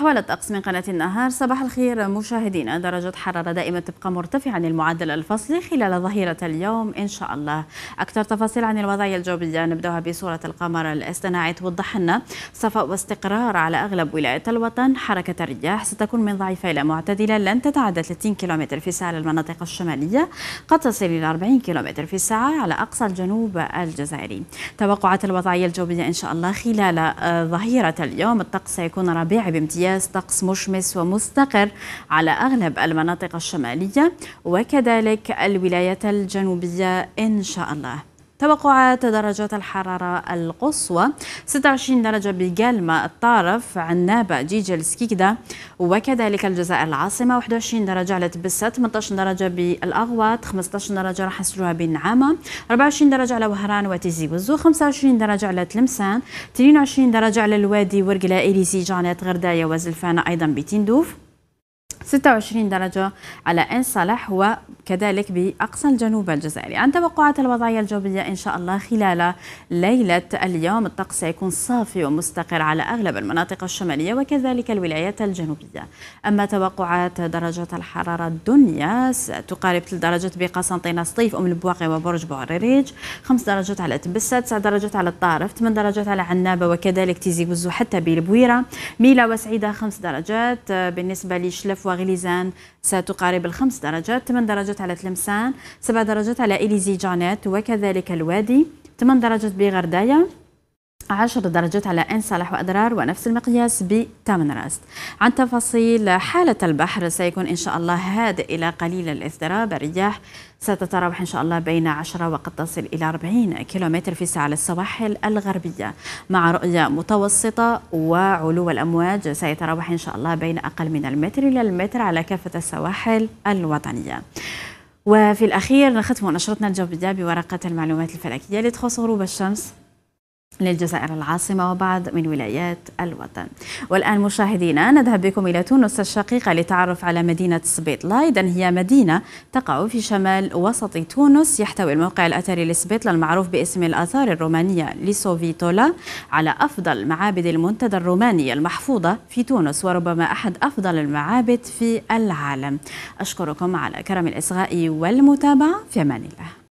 أحوال الطقس من قناة النهار صباح الخير مشاهدينا درجة حرارة دائما تبقى مرتفعة عن المعدل الفصلي خلال ظهيرة اليوم إن شاء الله أكثر تفاصيل عن الوضعية الجوية نبدأها بصورة القمر الاصطناعي توضح لنا صفاء واستقرار على أغلب ولايات الوطن حركة الرياح ستكون من ضعيفة إلى معتدلة لن تتعدى 30 كم في الساعة للمناطق الشمالية قد تصل إلى 40 كم في الساعة على أقصى الجنوب الجزائري توقعات الوضعية الجوية إن شاء الله خلال آه، ظهيرة اليوم الطقس سيكون ربيعي بامتياز مياس طقس مشمس ومستقر على أغلب المناطق الشمالية وكذلك الولايات الجنوبية إن شاء الله توقعات درجات الحرارة القصوى 26 درجة بجالما الطارف عنابة جيجل سكيكدا وكذلك الجزائر العاصمة 21 درجة على تبسة 18 درجة بالأغواط 15 درجة راح نسجلوها بالنعامة 24 درجة على وهران وتيزي وزو 25 درجة على تلمسان 22 درجة على الوادي ورقلة إليسي جانات غردايا وزلفانة أيضا بتندوف 26 درجة على إن صالح وكذلك بأقصى الجنوب الجزائري عن توقعات الوضعية الجوية إن شاء الله خلال ليلة اليوم الطقس سيكون صافي ومستقر على أغلب المناطق الشمالية وكذلك الولايات الجنوبية أما توقعات درجة الحرارة الدنيا ستقارب 3 درجات بقسنطينة سطيف أم البواقي وبرج بوعريريج 5 درجات على تبسة 9 درجات على الطارف 8 درجات على عنابة وكذلك تيزي وزو حتى بالبويرة ميلا وسعيدة 5 درجات بالنسبة لشلف وغليزان ستقارب الخمس درجات 8 درجات على تلمسان 7 درجات على إليزي جانيت وكذلك الوادي 8 درجات بغردايا 10 درجات على ان صالح واضرار ونفس المقياس بتامن راست عن تفاصيل حالة البحر سيكون إن شاء الله هادئ إلى قليل الاضطراب الرياح ستتراوح إن شاء الله بين 10 وقد تصل إلى 40 كيلومتر في الساعة على السواحل الغربية مع رؤية متوسطة وعلو الأمواج سيتراوح إن شاء الله بين أقل من المتر إلى المتر على كافة السواحل الوطنية وفي الأخير نختم نشرتنا الجوية بورقة المعلومات الفلكية لتخص غروب الشمس من الجزائر العاصمة وبعض من ولايات الوطن والآن مشاهدينا نذهب بكم إلى تونس الشقيقة للتعرف على مدينة سبيطلة إذا هي مدينة تقع في شمال وسط تونس يحتوي الموقع الأثري لسبيتلا المعروف باسم الآثار الرومانية لسوفيتولا على أفضل معابد المنتدى الروماني المحفوظة في تونس وربما أحد أفضل المعابد في العالم أشكركم على كرم الإصغاء والمتابعة في أمان الله